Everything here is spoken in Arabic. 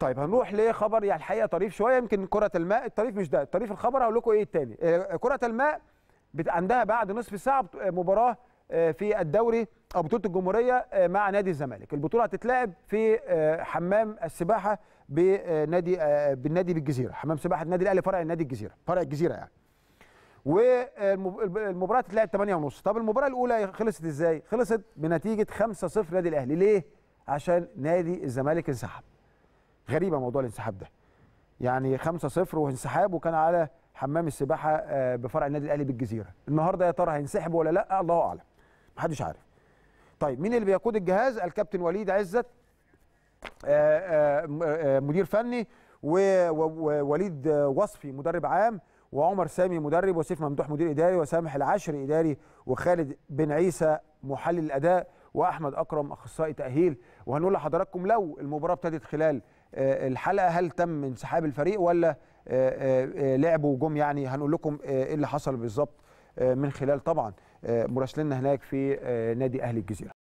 طيب هنروح لخبر يعني الحقيقه طريف شويه يمكن كره الماء الطريف مش ده الطريف الخبر هقول لكم ايه الثاني آه، كره الماء عندها بعد نصف ساعه آه، مباراه آه، في الدوري او بطوله الجمهوريه مع نادي الزمالك البطوله هتتلعب في حمام السباحه بنادي بالنادي بالجزيره حمام سباحه النادي الاهلي فرع النادي الجزيره فرع الجزيره يعني والمباراه هتتلعب 8 ونص طب المباراه الاولى خلصت ازاي خلصت بنتيجه 5-0 نادي الاهلي ليه عشان نادي الزمالك انسحب غريبه موضوع الانسحاب ده يعني 5-0 وانسحاب وكان على حمام السباحه آه، بفرع النادي الاهلي بالجزيره النهارده يا ترى هينسحب ولا لا الله اعلم محدش عارف طيب مين اللي بيقود الجهاز الكابتن وليد عزت آه، آه، مدير فني ووليد وصفي مدرب عام وعمر سامي مدرب وسيف ممدوح مدير اداري وسامح العشر اداري وخالد بن عيسى محلل الاداء واحمد اكرم اخصائي تاهيل وهنقول لحضراتكم لو المباراه ابتدت خلال آه، الحلقه هل تم انسحاب الفريق ولا آه، آه، لعبوا وجم يعني هنقول لكم ايه اللي حصل بالظبط من خلال طبعا مراسلنا هناك في نادي اهلي الجزيره